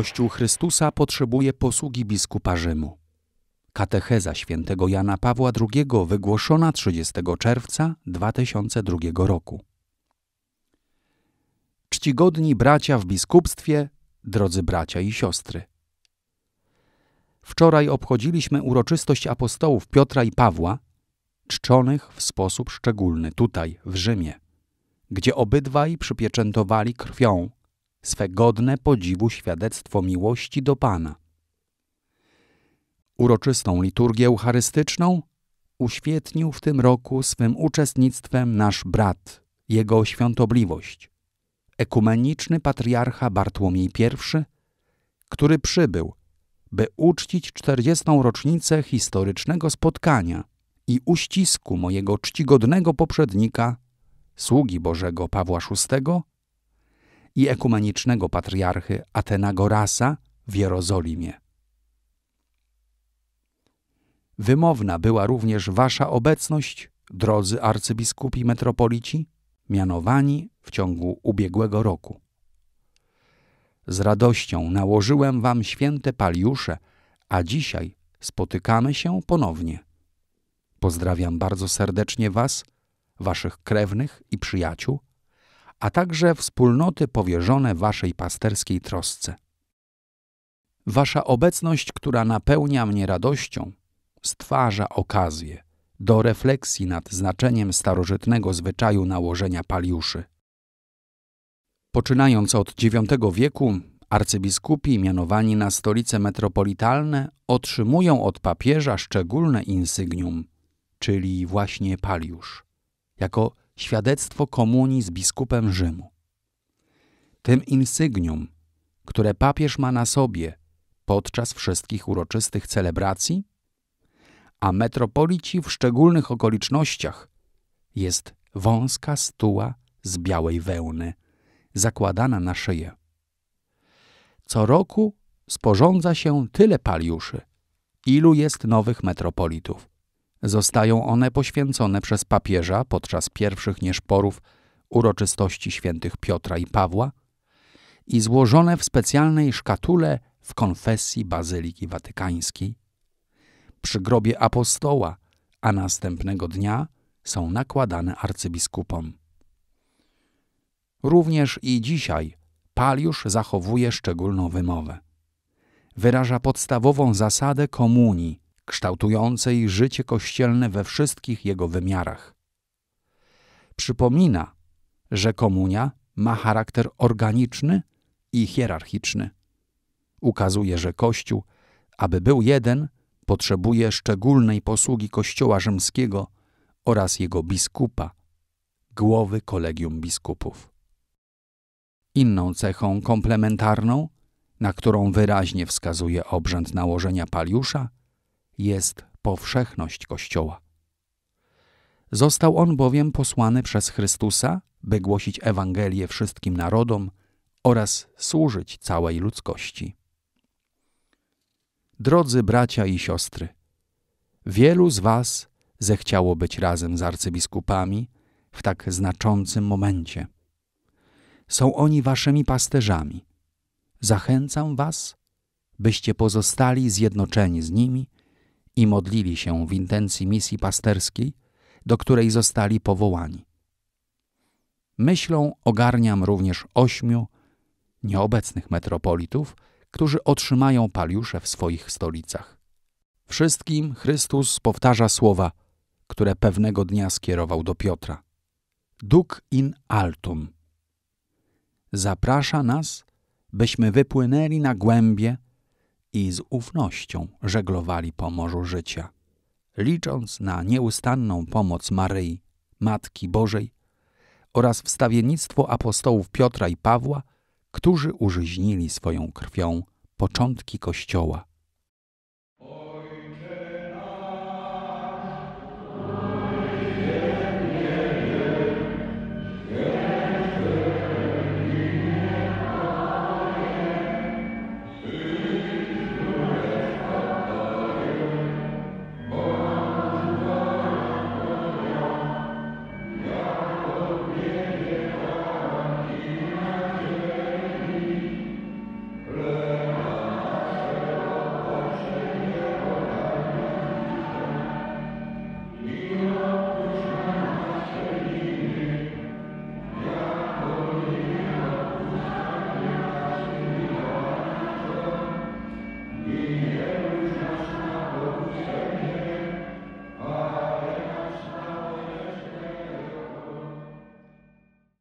Kościół Chrystusa potrzebuje posługi biskupa Rzymu. Katecheza świętego Jana Pawła II wygłoszona 30 czerwca 2002 roku. Czcigodni bracia w biskupstwie, drodzy bracia i siostry. Wczoraj obchodziliśmy uroczystość apostołów Piotra i Pawła, czczonych w sposób szczególny tutaj, w Rzymie, gdzie obydwaj przypieczętowali krwią swe godne podziwu świadectwo miłości do Pana. Uroczystą liturgię eucharystyczną uświetnił w tym roku swym uczestnictwem nasz brat, jego świątobliwość, ekumeniczny patriarcha Bartłomiej I, który przybył, by uczcić czterdziestą rocznicę historycznego spotkania i uścisku mojego czcigodnego poprzednika, sługi Bożego Pawła VI, i ekumenicznego patriarchy Atenagorasa w Jerozolimie. Wymowna była również wasza obecność, drodzy arcybiskupi metropolici, mianowani w ciągu ubiegłego roku. Z radością nałożyłem wam święte paliusze, a dzisiaj spotykamy się ponownie. Pozdrawiam bardzo serdecznie was, waszych krewnych i przyjaciół, a także wspólnoty powierzone waszej pasterskiej trosce. Wasza obecność, która napełnia mnie radością, stwarza okazję do refleksji nad znaczeniem starożytnego zwyczaju nałożenia paliuszy. Poczynając od IX wieku, arcybiskupi mianowani na stolice metropolitalne otrzymują od papieża szczególne insygnium, czyli właśnie paliusz, jako świadectwo komunii z biskupem Rzymu. Tym insygnium, które papież ma na sobie podczas wszystkich uroczystych celebracji, a metropolici w szczególnych okolicznościach jest wąska stuła z białej wełny, zakładana na szyję. Co roku sporządza się tyle paliuszy, ilu jest nowych metropolitów. Zostają one poświęcone przez papieża podczas pierwszych nieszporów uroczystości świętych Piotra i Pawła i złożone w specjalnej szkatule w konfesji Bazyliki Watykańskiej. Przy grobie apostoła, a następnego dnia są nakładane arcybiskupom. Również i dzisiaj Paliusz zachowuje szczególną wymowę. Wyraża podstawową zasadę komunii, kształtującej życie kościelne we wszystkich jego wymiarach. Przypomina, że komunia ma charakter organiczny i hierarchiczny. Ukazuje, że Kościół, aby był jeden, potrzebuje szczególnej posługi Kościoła rzymskiego oraz jego biskupa, głowy kolegium biskupów. Inną cechą komplementarną, na którą wyraźnie wskazuje obrzęd nałożenia paliusza – jest powszechność Kościoła. Został on bowiem posłany przez Chrystusa, by głosić Ewangelię wszystkim narodom oraz służyć całej ludzkości. Drodzy bracia i siostry, wielu z Was zechciało być razem z arcybiskupami w tak znaczącym momencie. Są oni Waszymi pasterzami. Zachęcam Was, byście pozostali zjednoczeni z nimi i modlili się w intencji misji pasterskiej, do której zostali powołani. Myślą ogarniam również ośmiu nieobecnych metropolitów, którzy otrzymają paliusze w swoich stolicach. Wszystkim Chrystus powtarza słowa, które pewnego dnia skierował do Piotra. Duc in altum. Zaprasza nas, byśmy wypłynęli na głębie, i z ufnością żeglowali po morzu życia, licząc na nieustanną pomoc Maryi, Matki Bożej oraz wstawiennictwo apostołów Piotra i Pawła, którzy użyźnili swoją krwią początki Kościoła